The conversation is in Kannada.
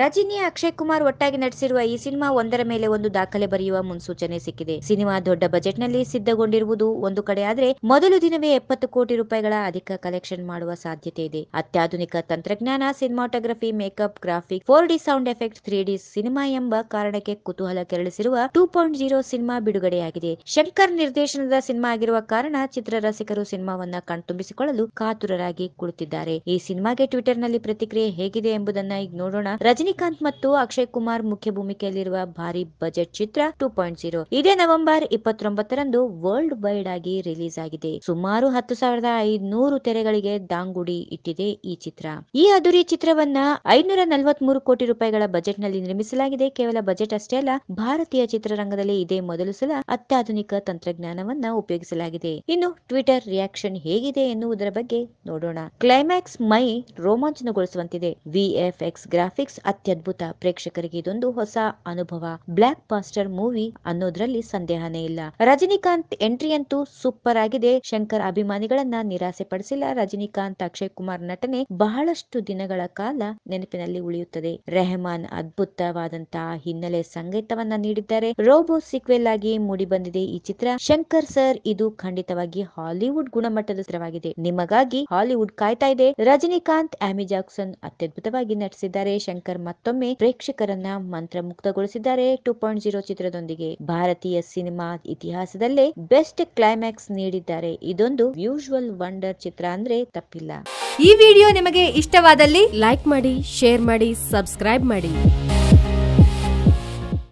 ರಜಿನಿ ಅಕ್ಷಯ್ ಕುಮಾರ್ ಒಟ್ಟಾಗಿ ನಟಿಸಿರುವ ಈ ಸಿನಿಮಾ ಒಂದರ ಮೇಲೆ ಒಂದು ದಾಖಲೆ ಬರೆಯುವ ಮುನ್ಸೂಚನೆ ಸಿಕ್ಕಿದೆ ಸಿನಿಮಾ ದೊಡ್ಡ ಬಜೆಟ್ ನಲ್ಲಿ ಸಿದ್ಧಗೊಂಡಿರುವುದು ಒಂದು ಕಡೆ ಆದ್ರೆ ಮೊದಲು ದಿನವೇ ಎಪ್ಪತ್ತು ಕೋಟಿ ರೂಪಾಯಿಗಳ ಅಧಿಕ ಕಲೆಕ್ಷನ್ ಮಾಡುವ ಸಾಧ್ಯತೆ ಇದೆ ಅತ್ಯಾಧುನಿಕ ತಂತ್ರಜ್ಞಾನ cinematography makeup graphic four D sound effect three D cinema ಎಂಬ ಕಾರಣಕ್ಕೆ ಕುತೂಹಲ ಕೆರಳಿಸಿರುವ ಟೂ ಪಾಯಿಂಟ್ ಜೀರೋ ಸಿನಿಮಾ ಬಿಡುಗಡೆಯಾಗಿದೆ ಶಂಕರ್ ನಿರ್ದೇಶನದ ಸಿನಿಮಾ ಆಗಿರುವ ಕಾರಣ ಚಿತ್ರರಸಿಕರು ಸಿನಿಮಾವನ್ನ ಕಣ್ತುಂಬಿಸಿಕೊಳ್ಳಲು ಕಾತುರರಾಗಿ ಕುಳಿತಿದ್ದಾರೆ ಈ ಸಿನಿಮಾಗೆ ಟ್ವಿಟರ್ ಪ್ರತಿಕ್ರಿಯೆ ಹೇಗಿದೆ ಎಂಬುದನ್ನ ಈಗ ನೋಡೋಣ ರಜ ರಜನಿಕಾಂತ್ ಮತ್ತು ಅಕ್ಷಯ್ ಕುಮಾರ್ ಮುಖ್ಯ ಭೂಮಿಕೆಯಲ್ಲಿರುವ ಭಾರಿ ಬಜೆಟ್ ಚಿತ್ರ ಟೂ ಪಾಯಿಂಟ್ ಜೀರೋ ಇದೇ ನವೆಂಬರ್ ಇಪ್ಪತ್ತೊಂಬತ್ತರಂದು ವರ್ಲ್ಡ್ ವೈಡ್ ಆಗಿ ರಿಲೀಸ್ ಆಗಿದೆ ಸುಮಾರು ಹತ್ತು ಸಾವಿರದ ಐದುನೂರು ತೆರೆಗಳಿಗೆ ದಾಂಗುಡಿ ಇಟ್ಟಿದೆ ಈ ಚಿತ್ರ ಈ ಅದುರಿ ಚಿತ್ರವನ್ನ ಐನೂರ ಕೋಟಿ ರೂಪಾಯಿಗಳ ಬಜೆಟ್ ನಲ್ಲಿ ನಿರ್ಮಿಸಲಾಗಿದೆ ಕೇವಲ ಬಜೆಟ್ ಅಷ್ಟೇ ಅಲ್ಲ ಭಾರತೀಯ ಚಿತ್ರರಂಗದಲ್ಲಿ ಇದೇ ಮೊದಲು ಸಲ ಅತ್ಯಾಧುನಿಕ ತಂತ್ರಜ್ಞಾನವನ್ನ ಉಪಯೋಗಿಸಲಾಗಿದೆ ಇನ್ನು ಟ್ವಿಟರ್ ರಿಯಾಕ್ಷನ್ ಹೇಗಿದೆ ಎನ್ನುವುದರ ಬಗ್ಗೆ ನೋಡೋಣ ಕ್ಲೈಮ್ಯಾಕ್ಸ್ ಮೈ ರೋಮಾಂಚನಗೊಳಿಸುವಂತಿದೆ ವಿಎಫ್ಎಕ್ಸ್ ಗ್ರಾಫಿಕ್ಸ್ ಅತ್ಯದ್ಭುತ ಪ್ರೇಕ್ಷಕರಿಗೆ ಇದೊಂದು ಹೊಸ ಅನುಭವ ಬ್ಲಾಕ್ ಪಾಸ್ಟರ್ ಮೂವಿ ಅನ್ನೋದ್ರಲ್ಲಿ ಸಂದೇಹನೇ ಇಲ್ಲ ರಜನಿಕಾಂತ್ ಎಂಟ್ರಿ ಅಂತೂ ಸೂಪರ್ ಆಗಿದೆ ಶಂಕರ್ ಅಭಿಮಾನಿಗಳನ್ನ ನಿರಾಸೆ ಪಡಿಸಿಲ್ಲ ರಜನಿಕಾಂತ್ ಅಕ್ಷಯ್ ಕುಮಾರ್ ನಟನೆ ಬಹಳಷ್ಟು ದಿನಗಳ ಕಾಲ ನೆನಪಿನಲ್ಲಿ ಉಳಿಯುತ್ತದೆ ರೆಹಮಾನ್ ಅದ್ಭುತವಾದಂತಹ ಹಿನ್ನೆಲೆ ಸಂಗೀತವನ್ನ ನೀಡಿದ್ದಾರೆ ರೋಬೋ ಸಿಕ್ವೆಲ್ ಆಗಿ ಮೂಡಿಬಂದಿದೆ ಈ ಚಿತ್ರ ಶಂಕರ್ ಸರ್ ಇದು ಖಂಡಿತವಾಗಿ ಹಾಲಿವುಡ್ ಗುಣಮಟ್ಟದ ಚಿತ್ರವಾಗಿದೆ ನಿಮಗಾಗಿ ಹಾಲಿವುಡ್ ಕಾಯ್ತಾ ಇದೆ ರಜನಿಕಾಂತ್ ಆಮಿ ಜಾಕ್ಸನ್ ಅತ್ಯದ್ಭುತವಾಗಿ ನಟಿಸಿದ್ದಾರೆ ಶಂಕರ್ ಮತ್ತೊಮ್ಮೆ ಪ್ರೇಕ್ಷಕರನ್ನ ಮುಕ್ತಗೊಳಿಸಿದ್ದಾರೆ ಟು ಪಾಯಿಂಟ್ ಜೀರೋ ಚಿತ್ರದೊಂದಿಗೆ ಭಾರತೀಯ ಸಿನಿಮಾ ಇತಿಹಾಸದಲ್ಲೇ ಬೆಸ್ಟ್ ಕ್ಲೈಮ್ಯಾಕ್ಸ್ ನೀಡಿದ್ದಾರೆ ಇದೊಂದು ಯೂಶುವಲ್ ವಂಡರ್ ಚಿತ್ರ ಅಂದ್ರೆ ತಪ್ಪಿಲ್ಲ ಈ ವಿಡಿಯೋ ನಿಮಗೆ ಇಷ್ಟವಾದಲ್ಲಿ ಲೈಕ್ ಮಾಡಿ ಶೇರ್ ಮಾಡಿ ಸಬ್ಸ್ಕ್ರೈಬ್ ಮಾಡಿ